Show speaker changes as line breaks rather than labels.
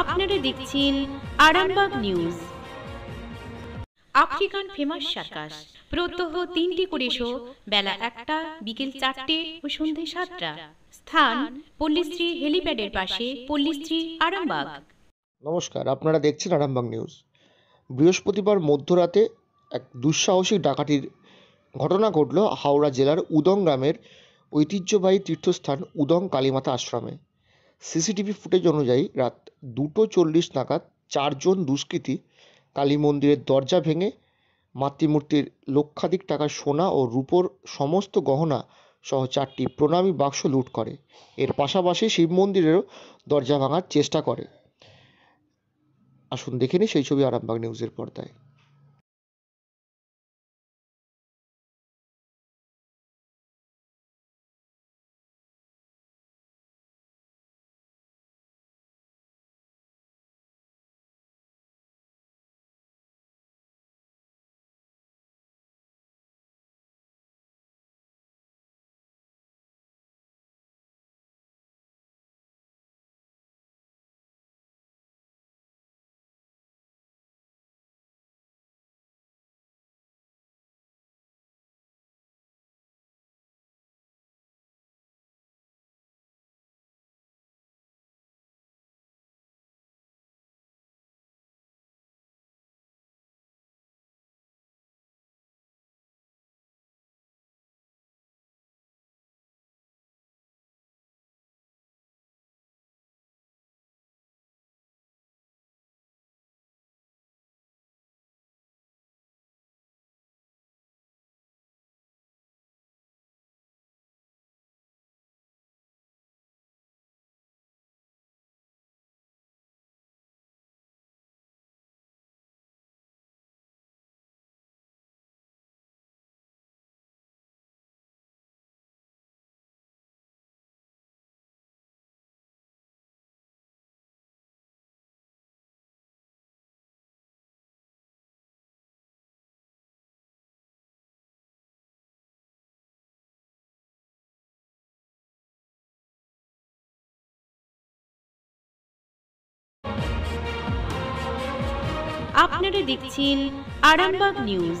আপনারা দেখছেন Arambagh news African famous circus প্রত্যহ তিনটি করে শো বেলা একটা বিকেল চারটে ও সন্ধে সাতটা স্থান পল্লিশ্রী হেলিপ্যাডের পাশে পল্লিশ্রী আরামবাগ
নমস্কার আপনারা দেখছেন আরামবাগ নিউজ বৃহস্পতিবার মধ্যরাতে এক দুঃসাহসিক ডাকাতির ঘটনা ঘটল হাওড়া জেলার উদং গ্রামের ঐতিহ্যবাহী তীর্থস্থান উদং কালীমাতা আশ্রমে সিসিটিভি ফুটেজ অনুযায়ী রাত দুটো চল্লিশ নাগাদ চারজন দুষ্কৃতী কালী মন্দিরের দরজা ভেঙে মাতৃমূর্তির লক্ষাধিক টাকা সোনা ও রূপোর সমস্ত গহনা সহ চারটি প্রণামী বাক্স লুট করে এর পাশাপাশি শিব মন্দিরেরও দরজা ভাঙার চেষ্টা করে আসুন দেখে নিই সেই ছবি আরামবাগ নিউজের পর্দায়
আপনারা দেখছেন আরামবাগ নিউজ